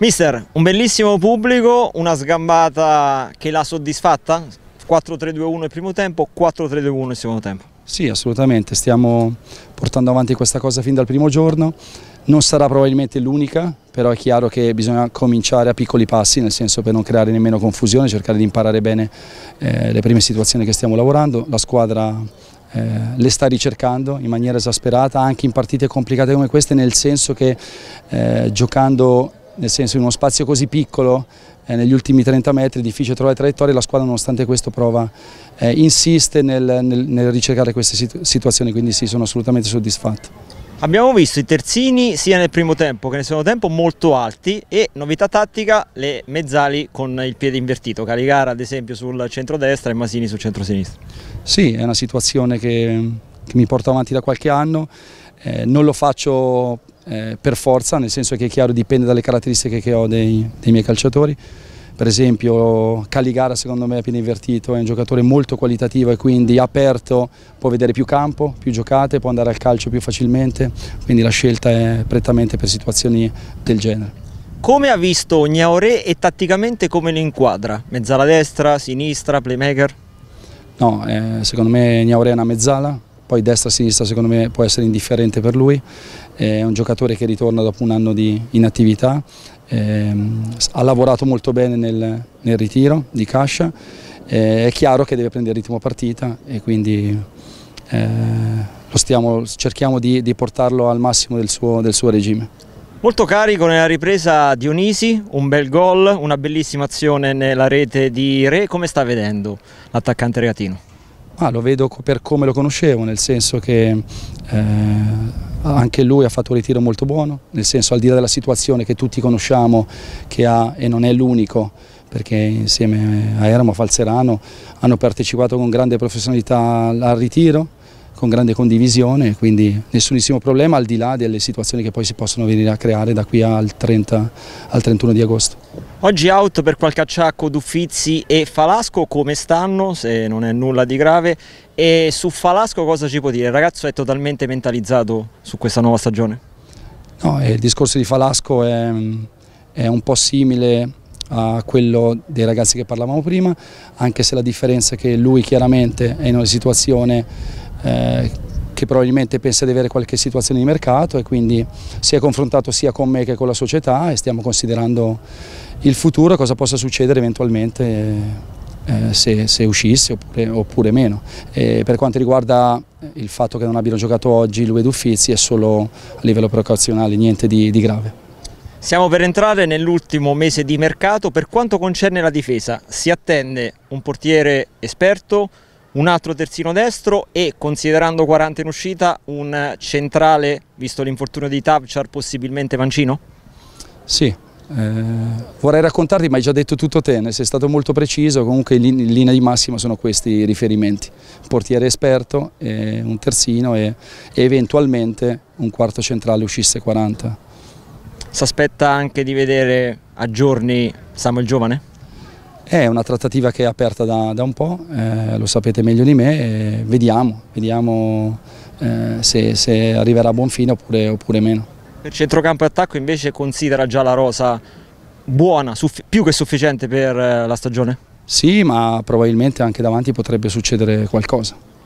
Mister, un bellissimo pubblico, una sgambata che l'ha soddisfatta? 4-3-2-1 il primo tempo, 4-3-2-1 il secondo tempo. Sì, assolutamente, stiamo portando avanti questa cosa fin dal primo giorno. Non sarà probabilmente l'unica, però è chiaro che bisogna cominciare a piccoli passi, nel senso per non creare nemmeno confusione, cercare di imparare bene eh, le prime situazioni che stiamo lavorando. La squadra eh, le sta ricercando in maniera esasperata, anche in partite complicate come queste, nel senso che eh, giocando nel senso in uno spazio così piccolo, eh, negli ultimi 30 metri è difficile trovare traiettorie, la squadra nonostante questo prova, eh, insiste nel, nel, nel, ricercare queste situ situazioni, quindi sì, sono assolutamente soddisfatto. Abbiamo visto i terzini sia nel primo tempo che nel secondo tempo molto alti e novità tattica le mezzali con il piede invertito, Caligara ad esempio sul centro-destra e Masini sul centro-sinistra. Sì, è una situazione che, che mi porto avanti da qualche anno, eh, non lo faccio eh, per forza, nel senso che è chiaro dipende dalle caratteristiche che ho dei, dei miei calciatori. Per esempio Caligara secondo me è più invertito, è un giocatore molto qualitativo e quindi aperto, può vedere più campo, più giocate, può andare al calcio più facilmente, quindi la scelta è prettamente per situazioni del genere. Come ha visto Gnaoré e tatticamente come lo inquadra? Mezzala destra, sinistra, playmaker? No, eh, secondo me Gnaoré è una mezzala, poi destra-sinistra e secondo me può essere indifferente per lui, è un giocatore che ritorna dopo un anno di inattività, ehm, ha lavorato molto bene nel, nel ritiro di Cascia, eh, è chiaro che deve prendere ritmo partita e quindi eh, stiamo, cerchiamo di, di, portarlo al massimo del suo, del suo regime. Molto carico nella ripresa Dionisi, un bel gol, una bellissima azione nella rete di Re, come sta vedendo l'attaccante Reatino? Ah, lo vedo per come lo conoscevo, nel senso che eh, anche lui ha fatto un ritiro molto buono, nel senso al di là della situazione che tutti conosciamo che ha e non è l'unico, perché insieme a Eramo, a Falzerano hanno partecipato con grande professionalità al ritiro, con grande condivisione, quindi nessunissimo problema al di là delle situazioni che poi si possono venire a creare da qui al, 30, al 31 di agosto. Oggi out per qualche acciacco Duffizi e Falasco, come stanno se non è nulla di grave e su Falasco cosa ci può dire? Il ragazzo è totalmente mentalizzato su questa nuova stagione? No, eh, il discorso di Falasco è, è un po' simile a quello dei ragazzi che parlavamo prima, anche se la differenza è che lui chiaramente è in una situazione eh, che probabilmente pensa di avere qualche situazione di mercato e quindi si è confrontato sia con me che con la società e stiamo considerando il futuro, cosa possa succedere eventualmente eh, eh se, se, uscisse oppure, oppure meno. E per quanto riguarda il fatto che non abbiano giocato oggi lui ed Uffizi è solo a livello precauzionale, niente di, di grave. Siamo per entrare nell'ultimo mese di mercato, per quanto concerne la difesa si attende un portiere esperto, un altro terzino destro e considerando 40 in uscita un centrale, visto l'infortunio di Tavchar, possibilmente Mancino? Sì, eh, vorrei raccontarti, ma hai già detto tutto te, sei stato molto preciso, comunque in linea di massima sono questi i riferimenti, portiere esperto, un terzino e, e eventualmente un quarto centrale uscisse 40. Si aspetta anche di vedere a giorni Samuel Giovane? È una trattativa che è aperta da, da un po', eh, lo sapete meglio di me, vediamo, vediamo eh, se, se, arriverà a buon fine oppure, oppure meno. Per centrocampo e attacco invece considera già la rosa buona, più che sufficiente per eh, la stagione? Sì, ma probabilmente anche davanti potrebbe succedere qualcosa.